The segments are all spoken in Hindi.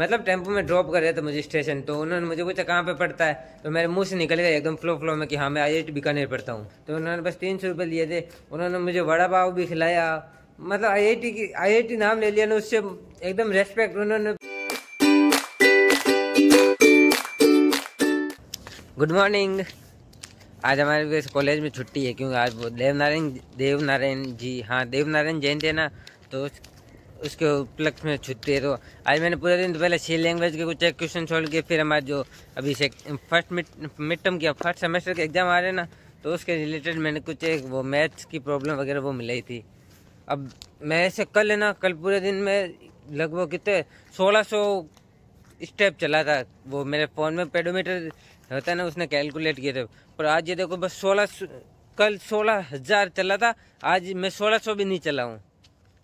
मतलब टेम्पो में ड्रॉप कर रहे थे तो मुझे स्टेशन तो उन्होंने मुझे पूछा कहाँ पे पड़ता है तो मेरे मुंह से निकल गया एकदम फ्लो फ्लो में कि हाँ मैं आई आई बीकानेर पढ़ता हूँ तो उन्होंने बस तीन सौ रुपये लिए थे उन्होंने मुझे वड़ा पाव भी खिलाया मतलब आईआईटी की आईआईटी नाम ले लिया ना उससे एकदम रेस्पेक्ट उन्होंने गुड मॉर्निंग आज हमारे कॉलेज में छुट्टी है क्योंकि आज देव नारायण देव नारायण जी हाँ देव नारायण जयंती है ना तो उसके उपलक्ष्य में छुट्टी है तो आज मैंने पूरे दिन पहले सी लैंग्वेज के कुछ एक क्वेश्चन छोड़ के फिर हमारे जो अभी से फर्स्ट मिड मिड टर्म किया फर्स्ट सेमेस्टर के एग्ज़ाम आ रहे हैं ना तो उसके रिलेटेड मैंने कुछ एक वो मैथ्स की प्रॉब्लम वगैरह वो मिलाई थी अब मैं ऐसे कल है ना कल पूरे दिन में लगभग कितने सोलह सौ स्टेप चला था वो मेरे फ़ोन में पेडोमीटर होता है ना उसने कैलकुलेट किए थे पर आज ये देखो बस सोलह कल सोलह हज़ार चला था आज मैं सोलह सौ भी नहीं चला हूँ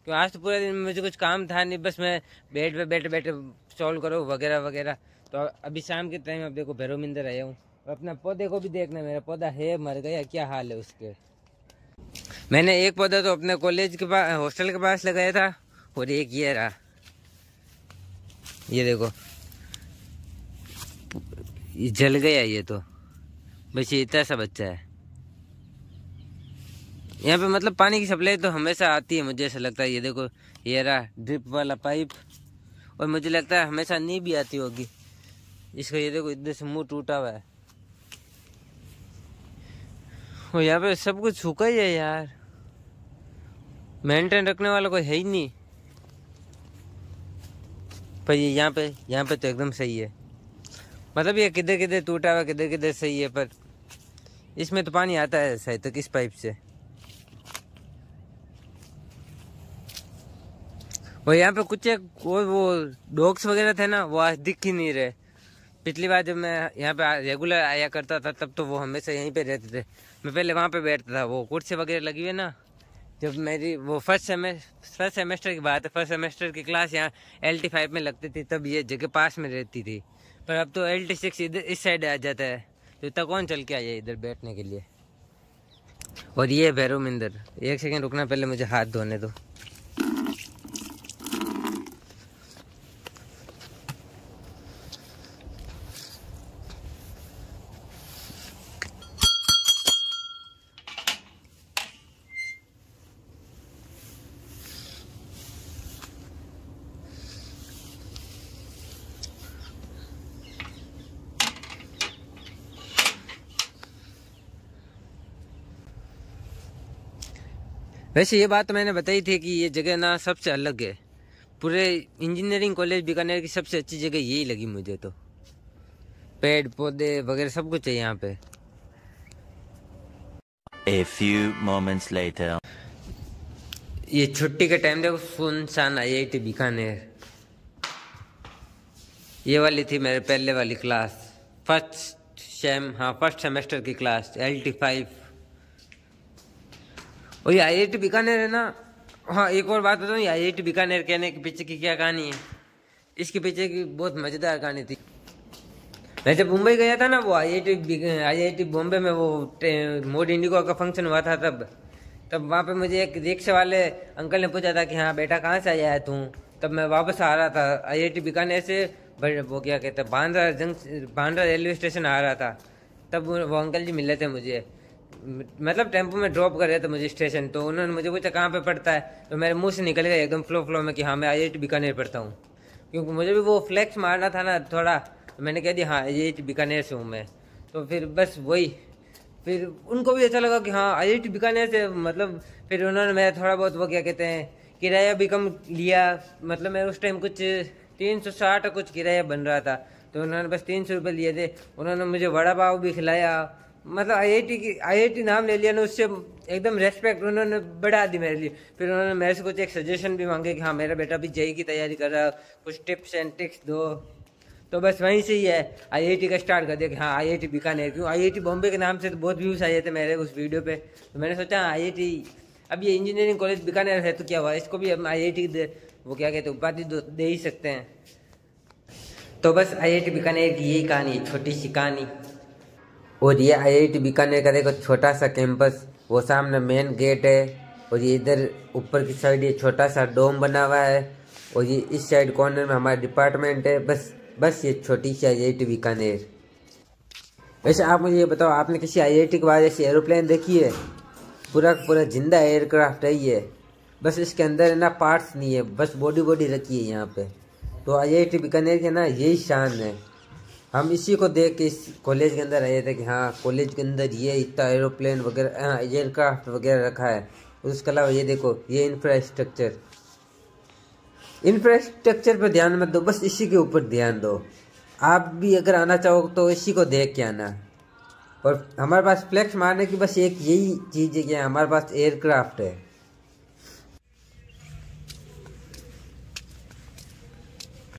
तो आज तो पूरे दिन मुझे कुछ काम था नहीं बस मैं बेड पे बैठे बैठे सॉल्व करो वगैरह वगैरह तो अभी शाम के टाइम अब देखो भैरव मिंदर आया हूँ अपना पौधे को भी देखना मेरा पौधा है मर गया क्या हाल है उसके मैंने एक पौधा तो अपने कॉलेज के पास हॉस्टल के पास लगाया था और एक ये रहा ये देखो जल गया ये तो बस ये इतना सा बच्चा है यहाँ पे मतलब पानी की सप्लाई तो हमेशा आती है मुझे ऐसा लगता है ये देखो ये रहा ड्रिप वाला पाइप और मुझे लगता है हमेशा नहीं भी आती होगी इसका ये देखो इधर से मुंह टूटा हुआ है और यहाँ पे सब कुछ सूखा ही है यार मेंटेन रखने वाला कोई है ही नहीं पर ये यहाँ पे यहाँ पे तो एकदम सही है मतलब ये किधर किधर टूटा हुआ किधर किधर सही है पर इसमें तो पानी आता है शायद तो किस पाइप से और यहाँ पे कुछ एक और वो डॉग्स वगैरह थे ना वो आज दिख ही नहीं रहे पिछली बार जब मैं यहाँ पे रेगुलर आया करता था तब तो वो हमेशा यहीं पे रहते थे मैं पहले वहाँ पे बैठता था वो कुर्सी वगैरह लगी हुई ना जब मेरी वो फर्स्ट सेमेस्टर फर्स्ट सेमेस्टर की बात है फर्स्ट सेमेस्टर की क्लास यहाँ एल फाइव में लगती थी तब ये जगह पास में रहती थी पर अब तो एल टी सिक्स इधर इस साइड आ जाता है तो इतना कौन चल के आइए इधर बैठने के लिए और ये भैरव मंदिर एक सेकेंड रुकना पहले मुझे हाथ धोने दो वैसे ये बात तो मैंने बताई थी कि ये जगह ना सबसे अलग है पूरे इंजीनियरिंग कॉलेज बीकानेर की सबसे अच्छी जगह यही लगी मुझे तो पेड़ पौधे वगैरह सब कुछ है यहाँ पे A few moments later. ये छुट्टी के टाइम देखो सुनसान आई आई टी बीकानेर ये वाली थी मेरे पहले वाली क्लास फर्स्ट सेम हाँ फर्स्ट सेमेस्टर की क्लास एल टी फाइव और ये आई बीकानेर है ना हाँ एक और बात बताऊँ ये आई बीकानेर कहने के पीछे की क्या कहानी है इसके पीछे की बहुत मज़ेदार कहानी थी मैं जब मुंबई गया था ना वो आई आई टी बॉम्बे में वो मोड इंडिगो का फंक्शन हुआ था तब तब वहाँ पे मुझे एक रिक्शे वाले अंकल ने पूछा था कि हाँ बेटा कहाँ से आया है तू तब मैं वापस आ रहा था आई आई टी बीकानेर से वो क्या कहते Bandra junction Bandra railway station आ रहा था तब वो अंकल जी मिले थे मुझे मतलब टेम्पो में ड्रॉप कर रहे थे मुझे स्टेशन तो उन्होंने मुझे पूछा कहाँ पे पड़ता है तो मेरे मुंह से निकल गया एकदम फ्लो फ्लो में कि हाँ मैं आई बीकानेर पढ़ता हूँ क्योंकि मुझे भी वो फ्लैक्स मारना था ना थोड़ा तो मैंने कह दिया हाँ आई बीकानेर से हूँ मैं तो फिर बस वही फिर उनको भी अच्छा लगा कि हाँ आई बीकानेर से मतलब फिर उन्होंने मेरा थोड़ा बहुत वो क्या कहते हैं किराया भी कम लिया मतलब मैं उस टाइम कुछ तीन सौ साठ कुछ किराया बन रहा था तो उन्होंने बस तीन सौ रुपये लिए थे उन्होंने मुझे वड़ा पाव भी खिलाया मतलब आईआईटी की आईआईटी नाम ले लिया ना उससे एकदम रेस्पेक्ट उन्होंने बढ़ा दी मेरे लिए फिर उन्होंने मेरे से कुछ एक सजेशन भी मांगे कि हाँ मेरा बेटा भी जेई e e की तैयारी कर रहा है कुछ टिप्स एंड ट्रिक्स दो तो बस वहीं से ही है आईआईटी का स्टार्ट कर दिया कि हाँ टी बीकानेर क्यों टी बॉम्बे के नाम से तो बहुत व्यूज़ आए थे मेरे उस वीडियो पर तो मैंने सोचा हाँ, टी अब ये इंजीनियरिंग कॉलेज बीकानेर है तो क्या हुआ इसको भी हम आई वो क्या कहते हैं उपाधि दे ही सकते हैं तो बस आई आई बीकानेर की यही कहानी है छोटी सी कहानी और ये आईआईटी बीकानेर का देखो छोटा सा कैंपस वो सामने मेन गेट है और ये इधर ऊपर की साइड ये छोटा सा डोम बना हुआ है और ये इस साइड कॉर्नर में हमारा डिपार्टमेंट है बस बस ये छोटी सी आई आई बीकानेर वैसे आप मुझे ये बताओ आपने किसी आई के बाद ऐसी एरोप्लेन देखी है पूरा पूरा जिंदा एयरक्राफ्ट है ये बस इसके अंदर है ना पार्ट्स नहीं है बस बॉडी बॉडी रखी है यहाँ पे तो आई बीकानेर के ना यही शान है हम इसी को देख के इस कॉलेज के अंदर आए थे कि हाँ कॉलेज के अंदर ये इतना एरोप्लेन वगैरह हाँ, एयरक्राफ्ट वगैरह रखा है उसके अलावा ये देखो ये इंफ्रास्ट्रक्चर इंफ्रास्ट्रक्चर पर ध्यान मत दो बस इसी के ऊपर ध्यान दो आप भी अगर आना चाहो तो इसी को देख के आना और हमारे पास फ्लैक्स मारने की बस एक यही चीज़ है कि हमारे पास एयरक्राफ्ट है